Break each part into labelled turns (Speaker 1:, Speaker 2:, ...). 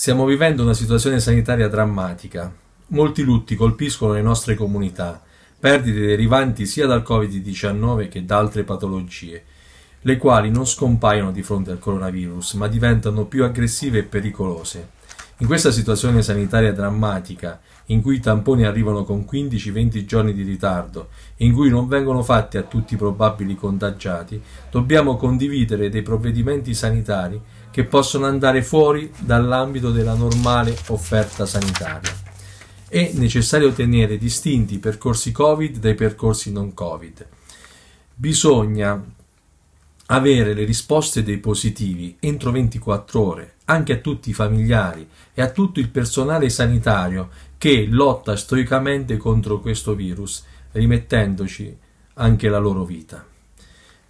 Speaker 1: Stiamo vivendo una situazione sanitaria drammatica. Molti lutti colpiscono le nostre comunità, perdite derivanti sia dal Covid-19 che da altre patologie, le quali non scompaiono di fronte al coronavirus, ma diventano più aggressive e pericolose. In questa situazione sanitaria drammatica, in cui i tamponi arrivano con 15-20 giorni di ritardo e in cui non vengono fatti a tutti i probabili contagiati, dobbiamo condividere dei provvedimenti sanitari che possono andare fuori dall'ambito della normale offerta sanitaria. È necessario tenere distinti i percorsi Covid dai percorsi non Covid. Bisogna avere le risposte dei positivi entro 24 ore, anche a tutti i familiari e a tutto il personale sanitario che lotta stoicamente contro questo virus, rimettendoci anche la loro vita.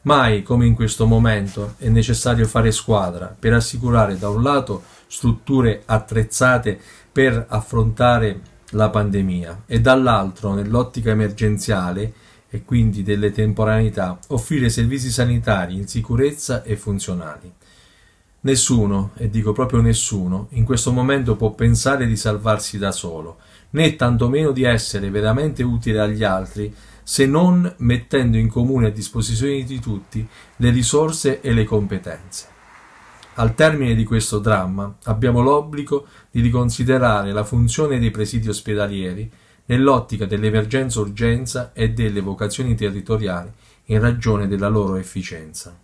Speaker 1: Mai come in questo momento è necessario fare squadra per assicurare da un lato strutture attrezzate per affrontare la pandemia e dall'altro, nell'ottica emergenziale, e quindi delle temporaneità, offrire servizi sanitari in sicurezza e funzionali. Nessuno, e dico proprio nessuno, in questo momento può pensare di salvarsi da solo, né tantomeno di essere veramente utile agli altri se non mettendo in comune a disposizione di tutti le risorse e le competenze. Al termine di questo dramma abbiamo l'obbligo di riconsiderare la funzione dei presidi ospedalieri nell'ottica dell'emergenza-urgenza e delle vocazioni territoriali in ragione della loro efficienza.